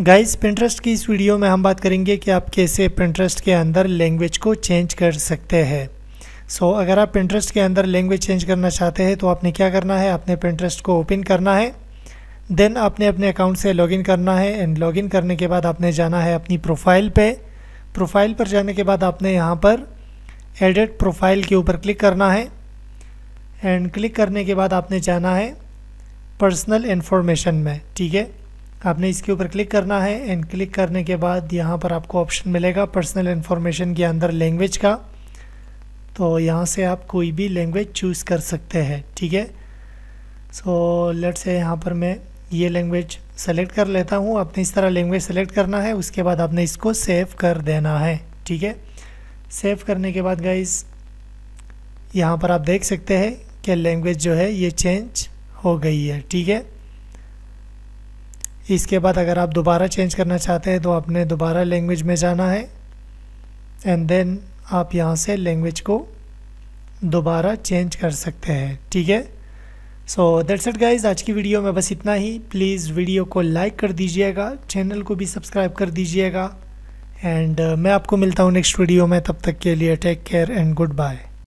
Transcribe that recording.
guys Pinterest की इस video में हम बात करेंगे कि आप कैसे पिंटरेस्ट के अंदर लैंग्वेज को चेंज कर सकते हैं सो so, अगर आप पिंटरेस्ट के अंदर लैंग्वेज चेंज करना चाहते हैं तो आपने क्या करना है आपने पिंटरेस्ट को ओपन करना है देन आपने अपने अकाउंट से लॉगिन करना है एंड लॉगिन करने के बाद आपने जाना है अपनी प्रोफाइल पर प्रोफाइल पर जाने के बाद आपने यहाँ पर एडिट प्रोफाइल के ऊपर क्लिक करना है एंड क्लिक करने के बाद आपने जाना है पर्सनल इन्फॉर्मेशन में ठीक है आपने इसके ऊपर क्लिक करना है एंड क्लिक करने के बाद यहाँ पर आपको ऑप्शन मिलेगा पर्सनल इन्फॉर्मेशन के अंदर लैंग्वेज का तो यहाँ से आप कोई भी लैंग्वेज चूज़ कर सकते हैं ठीक है सो लेट्स से यहाँ पर मैं ये लैंग्वेज सेलेक्ट कर लेता हूँ आपने इस तरह लैंग्वेज सेलेक्ट करना है उसके बाद आपने इसको सेव कर देना है ठीक है सेव करने के बाद गाइज यहाँ पर आप देख सकते हैं कि लैंग्वेज जो है ये चेंज हो गई है ठीक है इसके बाद अगर आप दोबारा चेंज करना चाहते हैं तो आपने दोबारा लैंग्वेज में जाना है एंड देन आप यहाँ से लैंग्वेज को दोबारा चेंज कर सकते हैं ठीक है सो दैट्स इट गाइज आज की वीडियो में बस इतना ही प्लीज़ वीडियो को लाइक कर दीजिएगा चैनल को भी सब्सक्राइब कर दीजिएगा एंड uh, मैं आपको मिलता हूँ नेक्स्ट वीडियो में तब तक के लिए take care and good bye